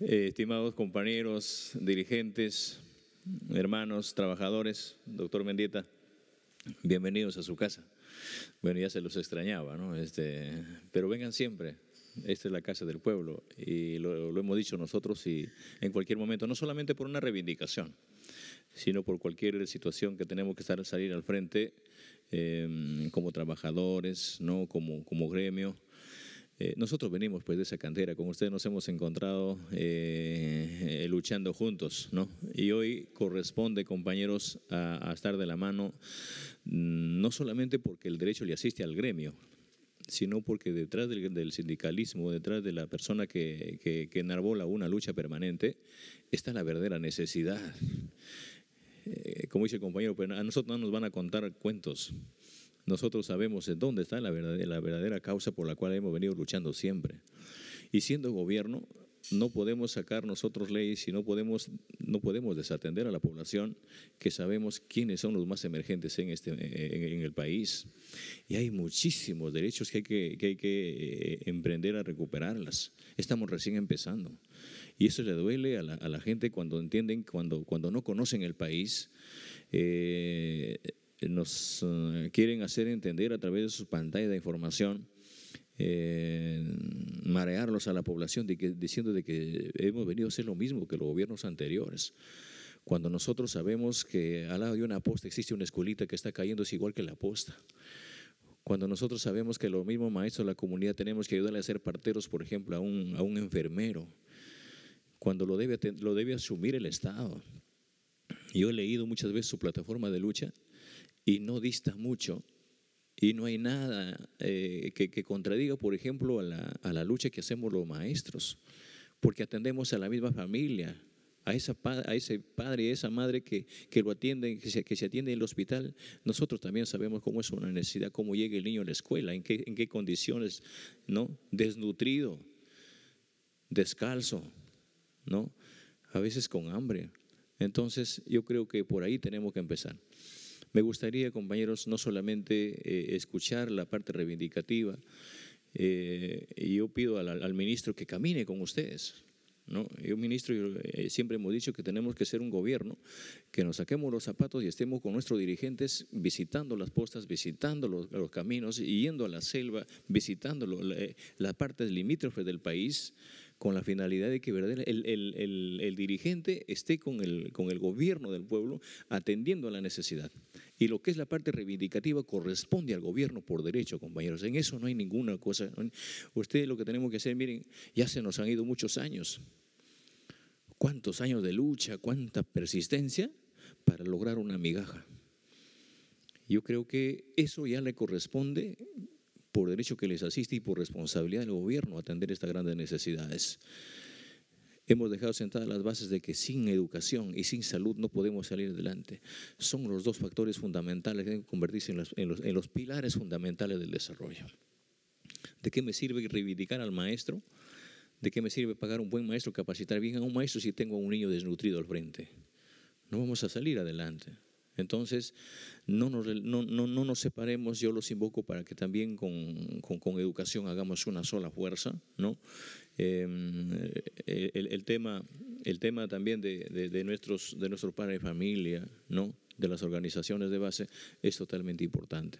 Eh, estimados compañeros, dirigentes, hermanos, trabajadores, doctor Mendieta, bienvenidos a su casa. Bueno, ya se los extrañaba, ¿no? Este, pero vengan siempre, esta es la casa del pueblo y lo, hemos dicho nosotros y en cualquier momento, no solamente por una reivindicación, sino por cualquier situación que tenemos que estar, salir al frente eh, como trabajadores, ¿no? como, como gremio. Eh, nosotros venimos pues de esa cantera, con ustedes nos hemos encontrado eh, eh, luchando juntos, ¿no? Y hoy corresponde, compañeros, a, estar de la mano, mm, no solamente porque el derecho le asiste al gremio, sino porque detrás del, sindicalismo, detrás de la persona que, que, enarbola una lucha permanente, está la verdadera necesidad. como dice el compañero, pues, a nosotros no nos van a contar cuentos. Nosotros sabemos en dónde está la verdadera, la verdadera causa por la cual hemos venido luchando siempre. Y siendo gobierno, no podemos sacar nosotros leyes y no podemos, no podemos desatender a la población que sabemos quiénes son los más emergentes en, este, en, el país. Y hay muchísimos derechos que hay que, que hay que, eh, emprender a recuperarlas. Estamos recién empezando. Y eso le duele a la, a la gente cuando entienden, cuando, cuando no conocen el país. Eh, nos eh, quieren hacer entender a través de sus pantallas de información, eh, marearlos a la población diciendo de que hemos venido a hacer lo mismo que los gobiernos anteriores. Cuando nosotros sabemos que al lado de una posta existe una escuelita que está cayendo, es igual que la posta cuando nosotros sabemos que lo mismo, maestro, de la comunidad tenemos que ayudarle a ser parteros, por ejemplo, a un, a un enfermero, cuando lo debe, lo debe asumir el Estado. Yo he leído muchas veces su plataforma de lucha y no dista mucho y no hay nada eh, que, contradiga, por ejemplo, a la, lucha que hacemos los maestros, porque atendemos a la misma familia, a, esa, a ese padre y a esa madre que, que lo atienden, que se, atiende en el hospital. Nosotros también sabemos cómo es una necesidad, cómo llega el niño a la escuela, en qué, en qué condiciones, ¿no? Desnutrido, descalzo, ¿no? A veces con hambre. Entonces, yo creo que por ahí tenemos que empezar. Me gustaría, compañeros, no solamente eh, escuchar la parte reivindicativa, eh, Y yo pido al, ministro que camine con ustedes. ¿no? Yo, ministro, eh, siempre hemos dicho que tenemos que ser un gobierno, que nos saquemos los zapatos y estemos con nuestros dirigentes visitando las postas, visitando los, caminos, yendo a la selva, visitando las partes limítrofes del país, con la finalidad de que el, dirigente esté con el gobierno del pueblo atendiendo a la necesidad. Y lo que es la parte reivindicativa corresponde al gobierno por derecho, compañeros. En eso no hay ninguna cosa. Ustedes lo que tenemos que hacer, miren, ya se nos han ido muchos años. ¿Cuántos años de lucha, cuánta persistencia para lograr una migaja? Yo creo que eso ya le corresponde por derecho que les asiste y por responsabilidad del gobierno atender estas grandes necesidades. Hemos dejado sentadas las bases de que sin educación y sin salud no podemos salir adelante. Son los dos factores fundamentales que deben convertirse en los, pilares fundamentales del desarrollo. ¿De qué me sirve reivindicar al maestro? ¿De qué me sirve pagar un buen maestro, capacitar bien a un maestro si tengo a un niño desnutrido al frente? No vamos a salir adelante. Entonces, no nos, no, no, no nos separemos, yo los invoco para que también con, educación hagamos una sola fuerza. Em, eh, el, tema, también de, de, nuestros, de padres de familia, ¿no? de las organizaciones de base, es totalmente importante.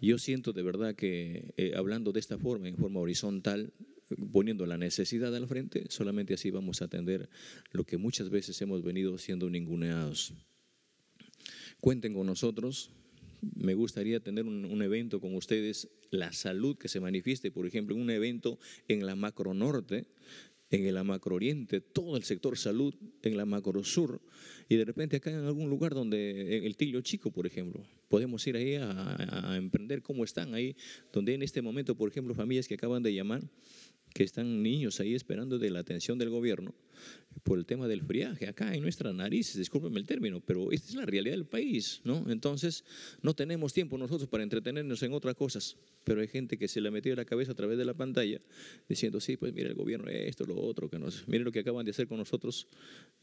Yo siento de verdad que eh, hablando de esta forma, en forma horizontal, poniendo la necesidad al frente, solamente así vamos a atender lo que muchas veces hemos venido siendo ninguneados. Cuenten con nosotros. Me gustaría tener un, evento con ustedes, la salud que se manifieste, por ejemplo, un evento en la macro norte, en la macro oriente, todo el sector salud, en la macro sur, y de repente acá en algún lugar donde el Tillo Chico, por ejemplo, podemos ir ahí a, emprender cómo están ahí, donde en este momento, por ejemplo, familias que acaban de llamar, que están niños ahí esperando de la atención del gobierno, por el tema del friaje acá en nuestras narices, discúlpeme el término, pero esta es la realidad del país, ¿no? Entonces, no tenemos tiempo nosotros para entretenernos en otras cosas, pero hay gente que se le metió la cabeza a través de la pantalla diciendo, sí, pues mire el gobierno esto, lo otro, que nos... Mire lo que acaban de hacer con nosotros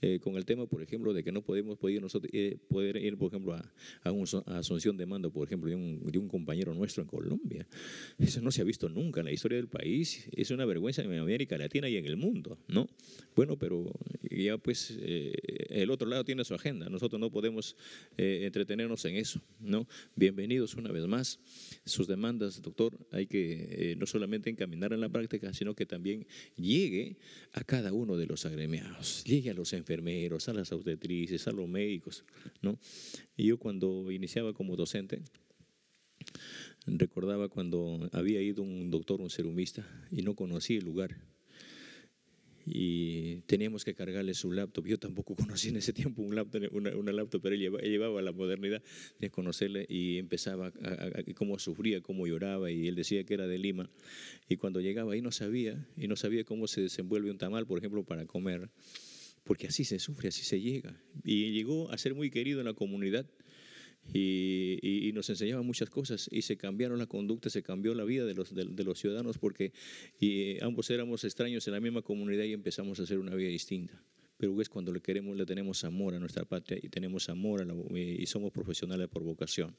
eh, con el tema, por ejemplo, de que no podemos poder, nosotros, eh, poder ir, por ejemplo, a, a, un, asunción de mando, por ejemplo, de un, de un compañero nuestro en Colombia. Eso no se ha visto nunca en la historia del país, es una vergüenza en América Latina y en el mundo, ¿no? Bueno, pero ya pues eh, el otro lado tiene su agenda, nosotros no podemos eh, entretenernos en eso, ¿no? Bienvenidos una vez más, sus demandas, doctor, hay que eh, no solamente encaminar en la práctica, sino que también llegue a cada uno de los agremiados, llegue a los enfermeros, a las obstetrices, a los médicos, ¿no? Y yo cuando iniciaba como docente, recordaba cuando había ido un doctor, un serumista, y no conocía el lugar y teníamos que cargarle su laptop. Yo tampoco conocí en ese tiempo un laptop, una, laptop, pero él llevaba, la modernidad de conocerle y empezaba a, cómo sufría, cómo lloraba y él decía que era de Lima. Y cuando llegaba ahí no sabía, y no sabía cómo se desenvuelve un tamal, por ejemplo, para comer, porque así se sufre, así se llega. Y llegó a ser muy querido en la comunidad y, nos enseñaban muchas cosas y se cambiaron la conducta, se cambió la vida de los, ciudadanos porque y eh, ambos éramos extraños en la misma comunidad y empezamos a hacer una vida distinta. Pero es cuando le queremos, le tenemos amor a nuestra patria y tenemos amor eh, y somos profesionales por vocación.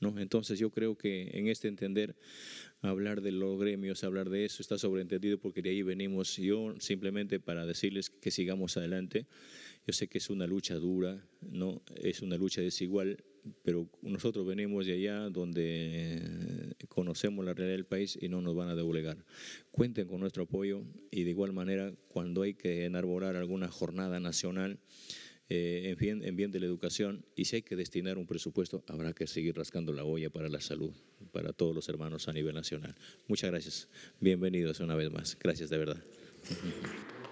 ¿no? Entonces yo creo que en este entender, hablar de los gremios, hablar de eso, está sobreentendido porque de ahí venimos. Yo simplemente para decirles que sigamos adelante, yo sé que es una lucha dura, ¿no? es una lucha desigual, pero nosotros venimos de allá donde conocemos la realidad del país y no nos van a doblegar. Cuenten con nuestro apoyo y de igual manera cuando hay que enarborar alguna jornada nacional eh, en, bien, en bien de la educación y si hay que destinar un presupuesto habrá que seguir rascando la olla para la salud, para todos los hermanos a nivel nacional. Muchas gracias. Bienvenidos una vez más. Gracias de verdad.